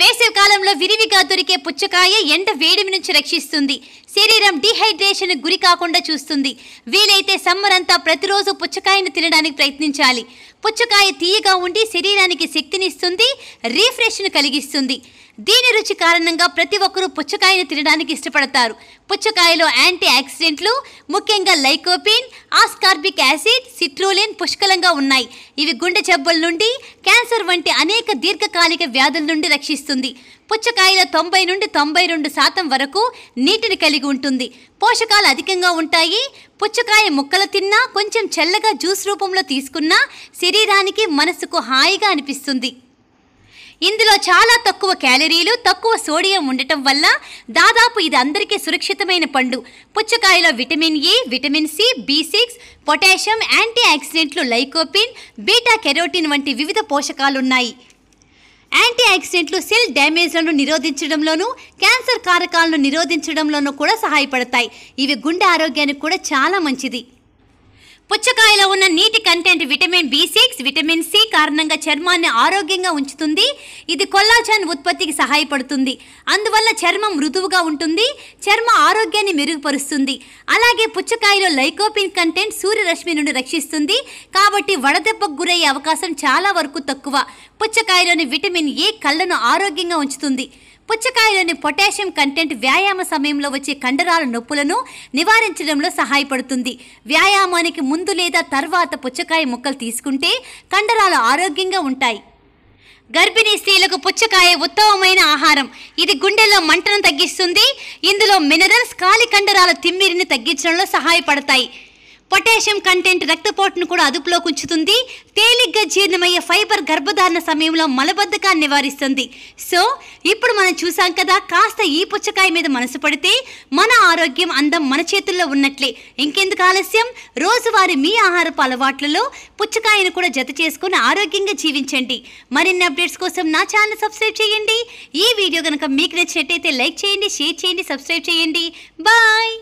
వేసవి కాలంలో విరివిగా దొరికే పుచ్చకాయ ఎండ వేడిమి నుంచి రక్షిస్తుంది శరీరం డిహైడ్రేషన్ గురి కాకుండా చూస్తుంది వీలైతే సమ్మర్ అంతా ప్రతిరోజు పుచ్చకాయను తినడానికి ప్రయత్నించాలి పుచ్చకాయ తీయగా ఉండి శరీరానికి శక్తినిస్తుంది రీఫ్రెష్ను కలిగిస్తుంది దీని రుచి కారణంగా ప్రతి ఒక్కరూ పుచ్చకాయను తినడానికి ఇష్టపడతారు పుచ్చకాయలో యాంటీ ఆక్సిడెంట్లు ముఖ్యంగా లైకోపిన్ ఆస్కార్బిక్ యాసిడ్ సిట్రోలిన్ పుష్కలంగా ఉన్నాయి ఇవి గుండె జబ్బుల నుండి క్యాన్సర్ వంటి అనేక దీర్ఘకాలిక వ్యాధుల నుండి రక్షిస్తుంది పుచ్చకాయల తొంభై నుండి తొంభై రెండు శాతం వరకు నీటిని కలిగి ఉంటుంది పోషకాలు అధికంగా ఉంటాయి పుచ్చకాయ ముక్కలు తిన్నా కొంచెం చల్లగా జ్యూస్ రూపంలో తీసుకున్నా శరీరానికి మనసుకు హాయిగా అనిపిస్తుంది ఇందులో చాలా తక్కువ క్యాలరీలు తక్కువ సోడియం ఉండటం వల్ల దాదాపు ఇది అందరికీ సురక్షితమైన పండు పుచ్చకాయలో vitamin A vitamin C B six potassium anti ఆక్సిడెంట్లు లైకోపిన్ బీటా కెరోటిన్ వంటి వివిధ పోషకాలున్నాయి యాంటీ ఆక్సిడెంట్లు సెల్ డ్యామేజ్లను నిరోధించడంలోనూ క్యాన్సర్ కారకాలను నిరోధించడంలోనూ కూడా సహాయపడతాయి ఇవి గుండె ఆరోగ్యానికి కూడా చాలా మంచిది పుచ్చకాయలో ఉన్న నీటి content vitamin B six vitamin C కారణంగా చర్మాన్ని ఆరోగ్యంగా ఉంచుతుంది ఇది కొల్లాచన్ ఉత్పత్తికి సహాయపడుతుంది అందువల్ల చర్మం మృదువుగా ఉంటుంది చర్మ ఆరోగ్యాన్ని మెరుగుపరుస్తుంది అలాగే పుచ్చకాయలో లైకోపిన్ కంటెంట్ సూర్యరశ్మి నుండి రక్షిస్తుంది కాబట్టి వడదెబ్బకు గురయ్యే అవకాశం చాలా వరకు తక్కువ పుచ్చకాయలోని విటమిన్ ఏ కళ్ళను ఆరోగ్యంగా ఉంచుతుంది పుచ్చకాయలోని పొటాషియం కంటెంట్ వ్యాయామ సమయంలో వచ్చే కండరాల నొప్పులను నివారించడంలో సహాయపడుతుంది వ్యాయామానికి ముందు లేదా తర్వాత పుచ్చకాయ ముక్కలు తీసుకుంటే కండరాలు ఆరోగ్యంగా ఉంటాయి గర్భిణీ స్త్రీలకు పుచ్చకాయ ఉత్తమమైన ఆహారం ఇది గుండెల్లో మంటను తగ్గిస్తుంది ఇందులో మినరల్స్ కాలి కండరాల తిమ్మిరిని తగ్గించడంలో సహాయపడతాయి పొటాషియం కంటెంట్ రక్తపోటును కూడా అదుపులో ఉంచుతుంది తేలిగ్గా జీర్ణమయ్యే ఫైబర్ గర్భధారణ సమయంలో మలబద్ధకాన్ని నివారిస్తుంది సో ఇప్పుడు మనం చూసాం కదా కాస్త ఈ పుచ్చకాయ మీద మనసు పడితే మన ఆరోగ్యం అందం మన చేతుల్లో ఉన్నట్లే ఇంకెందుకు ఆలస్యం రోజువారి మీ ఆహారపు అలవాట్లలో పుచ్చకాయను కూడా జత చేసుకుని ఆరోగ్యంగా జీవించండి మరిన్ని అప్డేట్స్ కోసం నా ఛానల్ సబ్స్క్రైబ్ చేయండి ఈ వీడియో కనుక మీకు నచ్చినట్టయితే లైక్ చేయండి షేర్ చేయండి సబ్స్క్రైబ్ చేయండి బాయ్